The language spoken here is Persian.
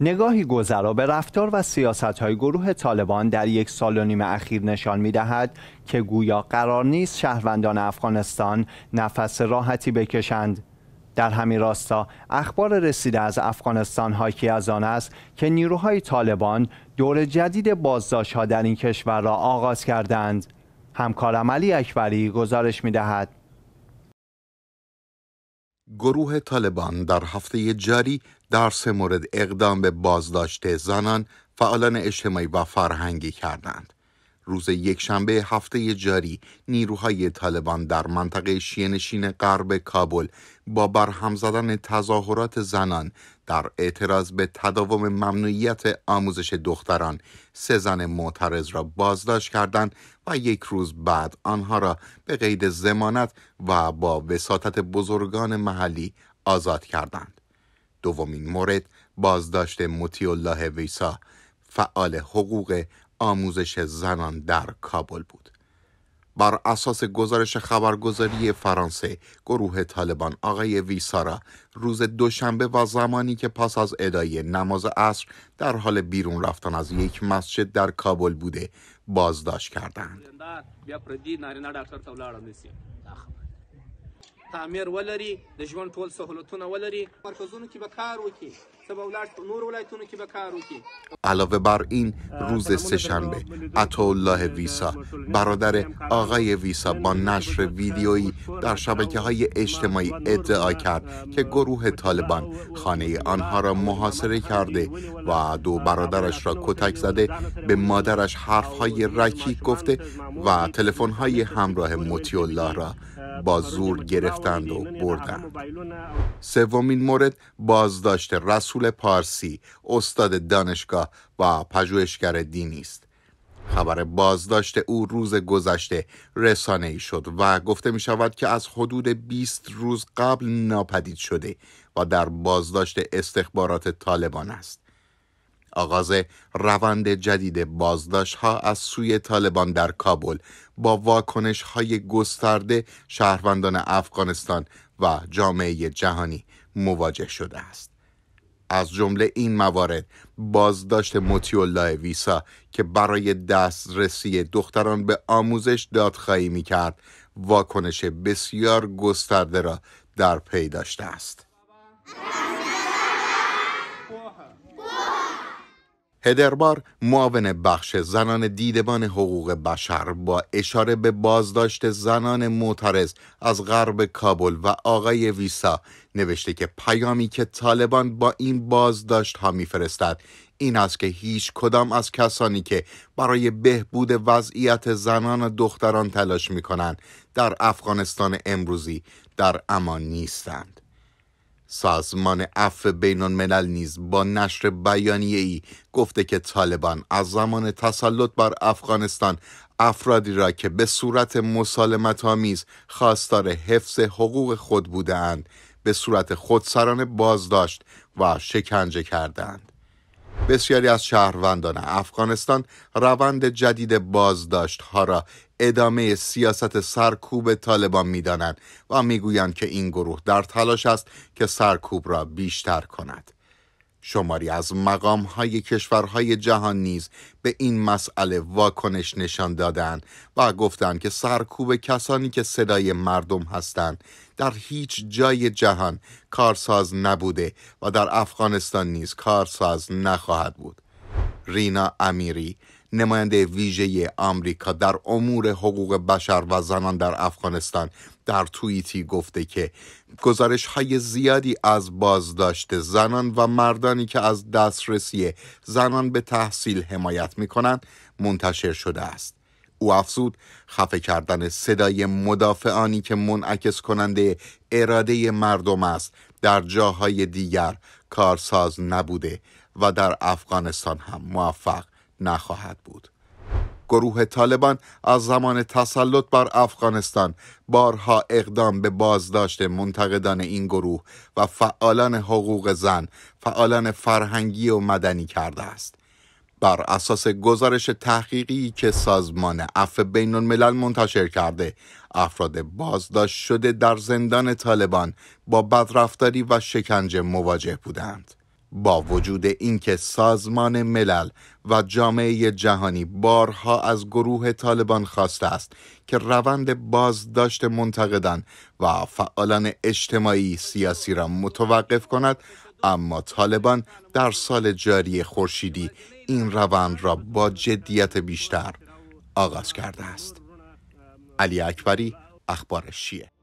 نگاهی گذرا به رفتار و سیاست های گروه طالبان در یک سال و نیم اخیر نشان می دهد که گویا قرار نیست شهروندان افغانستان نفس راحتی بکشند. در همین راستا اخبار رسیده از افغانستان حاکی از آن است که نیروهای طالبان دور جدید بازداشت ها در این کشور را آغاز کردند. همکارم علی اکبری گزارش می دهد. گروه طالبان در هفته جاری در سه مورد اقدام به بازداشت زنان، فعالان اجتماعی و فرهنگی کردند. روز یکشنبه هفته جاری نیروهای طالبان در منطقه شینشین غرب کابل با برهم زدن تظاهرات زنان در اعتراض به تداوم ممنوعیت آموزش دختران سه زن معترض را بازداشت کردند و یک روز بعد آنها را به قید زمانت و با وساطت بزرگان محلی آزاد کردند. دومین مورد بازداشت مطیع الله ویسا فعال حقوق آموزش زنان در کابل بود بر اساس گزارش خبرگزاری فرانسه گروه طالبان آقای ویسا را روز دوشنبه و زمانی که پس از ادای نماز عصر در حال بیرون رفتن از یک مسجد در کابل بوده بازداشت کردند تعمیر ولری د ژوند ټول سهولتونه ولری مرکزونو کې به کار وکړي علاوه بر این روز سهشنبه عطا الله ویسا برادر آقای ویسا با نشر ویدیویی در شبکه های اجتماعی ادعا کرد که گروه طالبان خانه آنها را محاصره کرده و دو برادرش را کتک زده به مادرش حرفهای رکی گفته و های همراه موتی را با زور گرفت گرفتند سومین مورد بازداشت رسول پارسی استاد دانشگاه و پژوهشگر دینی است خبر بازداشت او روز گذشته رسانه ای شد و گفته می شود که از حدود 20 روز قبل ناپدید شده و در بازداشت استخبارات طالبان است. آغاز روند جدید بازداشت ها از سوی طالبان در کابل با واکنش های گسترده شهروندان افغانستان و جامعه جهانی مواجه شده است. از جمله این موارد بازداشت مطیالله ویسا که برای دسترسی دختران به آموزش دادخواهی می کرد واکنش بسیار گسترده را در پی داشته است. هدربار معاون بخش زنان دیدبان حقوق بشر با اشاره به بازداشت زنان معترض از غرب کابل و آقای ویسا نوشته که پیامی که طالبان با این بازداشت ها میفرستد این است که هیچ کدام از کسانی که برای بهبود وضعیت زنان و دختران تلاش می کنند در افغانستان امروزی در امان نیستند. سازمان اف بین الملل نیز با نشر بیانیه ای گفته که طالبان از زمان تسلط بر افغانستان افرادی را که به صورت مسالمت آمیز خواستار حفظ حقوق خود بودند به صورت خودسرانه بازداشت و شکنجه کردند. بسیاری از شهروندان افغانستان روند جدید بازداشت ها را ادامه سیاست سرکوب طالبان دانند و گویند که این گروه در تلاش است که سرکوب را بیشتر کند شماری از مقام های کشورهای جهان نیز به این مسئله واکنش نشان دادند و گفتند که سرکوب کسانی که صدای مردم هستند در هیچ جای جهان کارساز نبوده و در افغانستان نیز کارساز نخواهد بود. رینا امیری نماینده ویژه آمریکا در امور حقوق بشر و زنان در افغانستان در توییتی گفته که گزارش های زیادی از بازداشت زنان و مردانی که از دسترسی زنان به تحصیل حمایت می کنند منتشر شده است. او افزود خفه کردن صدای مدافعانی که منعکس کننده اراده مردم است در جاهای دیگر کارساز نبوده و در افغانستان هم موفق نخواهد بود گروه طالبان از زمان تسلط بر افغانستان بارها اقدام به بازداشت منتقدان این گروه و فعالان حقوق زن، فعالان فرهنگی و مدنی کرده است. بر اساس گزارش تحقیقی که سازمان اف بین الملل منتشر کرده افراد بازداشت شده در زندان طالبان با بدرفتاری و شکنجه مواجه بودند با وجود اینکه سازمان ملل و جامعه جهانی بارها از گروه طالبان خواسته است که روند بازداشت منتقدان و فعالان اجتماعی سیاسی را متوقف کند اما طالبان در سال جاری خورشیدی این روند را با جدیت بیشتر آغاز کرده است علی اکبری اخبار شیه